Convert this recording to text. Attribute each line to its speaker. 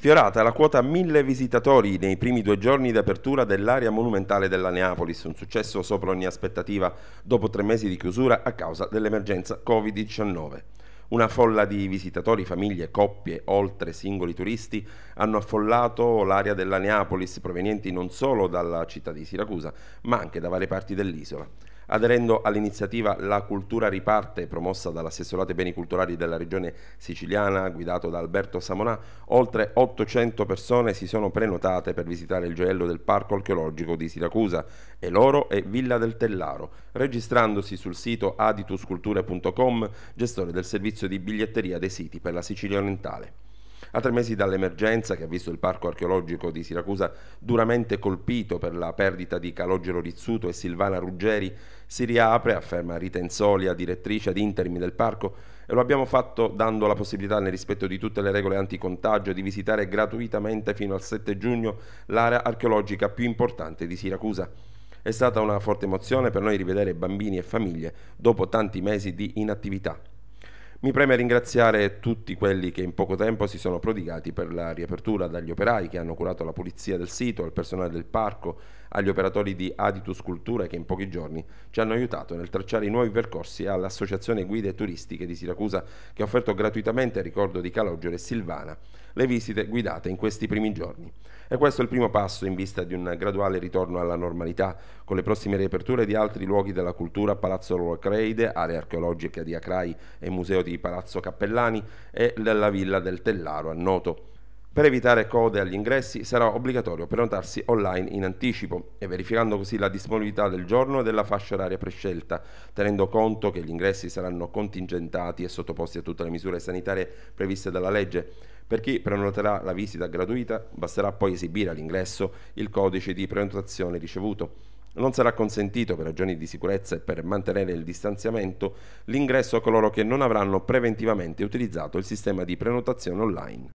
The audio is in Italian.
Speaker 1: Sfiorata la quota 1000 visitatori nei primi due giorni di apertura dell'area monumentale della Neapolis, un successo sopra ogni aspettativa dopo tre mesi di chiusura a causa dell'emergenza Covid-19. Una folla di visitatori, famiglie, coppie, oltre singoli turisti, hanno affollato l'area della Neapolis provenienti non solo dalla città di Siracusa, ma anche da varie parti dell'isola. Aderendo all'iniziativa La cultura riparte, promossa dall'assessorato ai beni culturali della regione siciliana, guidato da Alberto Samonà, oltre 800 persone si sono prenotate per visitare il gioiello del Parco archeologico di Siracusa e loro è Villa del Tellaro, registrandosi sul sito aditusculture.com, gestore del servizio di biglietteria dei siti per la Sicilia orientale. A tre mesi dall'emergenza che ha visto il parco archeologico di Siracusa duramente colpito per la perdita di Calogero Rizzuto e Silvana Ruggeri, si riapre, afferma Ritenzoli, direttrice ad intermi del parco, e lo abbiamo fatto dando la possibilità, nel rispetto di tutte le regole anticontagio, di visitare gratuitamente fino al 7 giugno l'area archeologica più importante di Siracusa. È stata una forte emozione per noi rivedere bambini e famiglie dopo tanti mesi di inattività. Mi preme ringraziare tutti quelli che in poco tempo si sono prodigati per la riapertura, dagli operai che hanno curato la pulizia del sito, al personale del parco, agli operatori di Aditus Cultura che in pochi giorni ci hanno aiutato nel tracciare i nuovi percorsi all'Associazione Guide Turistiche di Siracusa che ha offerto gratuitamente a ricordo di Calogero e Silvana le visite guidate in questi primi giorni. E questo è il primo passo in vista di un graduale ritorno alla normalità, con le prossime riaperture di altri luoghi della cultura, Palazzo Creide, area archeologica di Acrai e Museo di di Palazzo Cappellani e della Villa del Tellaro a Noto. Per evitare code agli ingressi sarà obbligatorio prenotarsi online in anticipo e verificando così la disponibilità del giorno e della fascia oraria prescelta, tenendo conto che gli ingressi saranno contingentati e sottoposti a tutte le misure sanitarie previste dalla legge. Per chi prenoterà la visita gratuita basterà poi esibire all'ingresso il codice di prenotazione ricevuto. Non sarà consentito per ragioni di sicurezza e per mantenere il distanziamento l'ingresso a coloro che non avranno preventivamente utilizzato il sistema di prenotazione online.